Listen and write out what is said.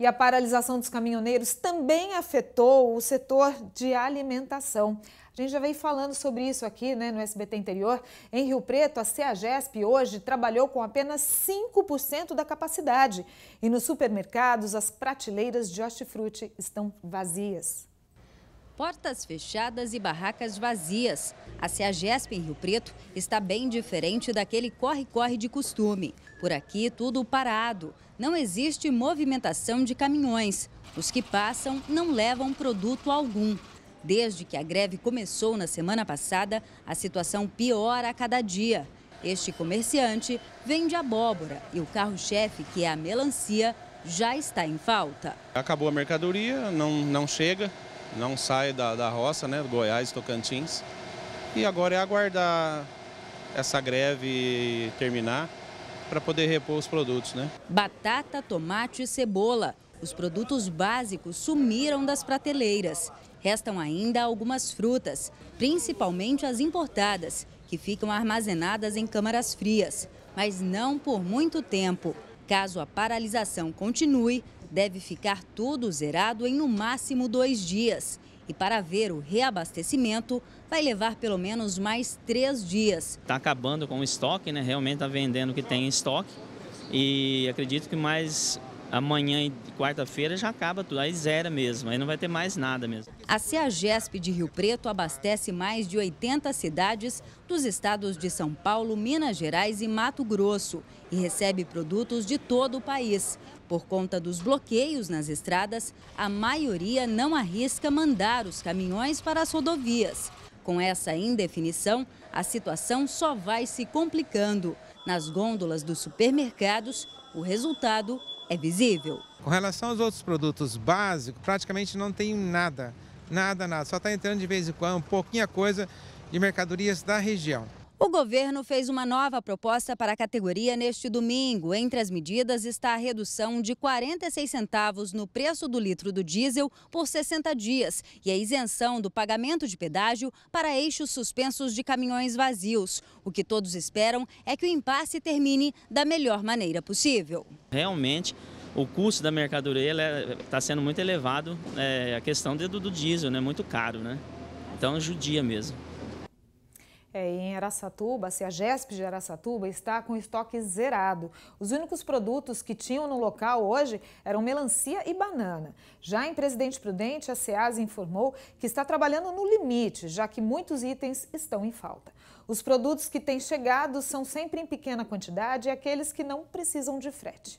E a paralisação dos caminhoneiros também afetou o setor de alimentação. A gente já vem falando sobre isso aqui né, no SBT Interior. Em Rio Preto, a CEAGESP hoje trabalhou com apenas 5% da capacidade. E nos supermercados, as prateleiras de hortifruti estão vazias portas fechadas e barracas vazias. A CEAGESP em Rio Preto está bem diferente daquele corre-corre de costume. Por aqui, tudo parado. Não existe movimentação de caminhões. Os que passam não levam produto algum. Desde que a greve começou na semana passada, a situação piora a cada dia. Este comerciante vende abóbora e o carro-chefe, que é a melancia, já está em falta. Acabou a mercadoria, não, não chega, não sai da, da roça, né? Goiás, Tocantins. E agora é aguardar essa greve terminar para poder repor os produtos, né? Batata, tomate e cebola. Os produtos básicos sumiram das prateleiras. Restam ainda algumas frutas, principalmente as importadas, que ficam armazenadas em câmaras frias, mas não por muito tempo. Caso a paralisação continue, deve ficar tudo zerado em no máximo dois dias. E para ver o reabastecimento, vai levar pelo menos mais três dias. Está acabando com o estoque, né? realmente está vendendo o que tem em estoque. E acredito que mais amanhã e quarta-feira já acaba tudo, aí zera mesmo, aí não vai ter mais nada mesmo. A CEAGESP de Rio Preto abastece mais de 80 cidades dos estados de São Paulo, Minas Gerais e Mato Grosso e recebe produtos de todo o país. Por conta dos bloqueios nas estradas, a maioria não arrisca mandar os caminhões para as rodovias. Com essa indefinição, a situação só vai se complicando. Nas gôndolas dos supermercados, o resultado é visível. Com relação aos outros produtos básicos, praticamente não tem nada, nada, nada. Só está entrando de vez em quando pouquinha coisa de mercadorias da região. O governo fez uma nova proposta para a categoria neste domingo. Entre as medidas está a redução de 46 centavos no preço do litro do diesel por 60 dias e a isenção do pagamento de pedágio para eixos suspensos de caminhões vazios. O que todos esperam é que o impasse termine da melhor maneira possível. Realmente, o custo da mercadoria está é, sendo muito elevado. É, a questão do, do diesel é né? muito caro, né? Então judia mesmo. É, em Araçatuba, se a GESP de Araçatuba está com estoque zerado. Os únicos produtos que tinham no local hoje eram melancia e banana. Já em Presidente Prudente, a SEAS informou que está trabalhando no limite, já que muitos itens estão em falta. Os produtos que têm chegado são sempre em pequena quantidade e aqueles que não precisam de frete.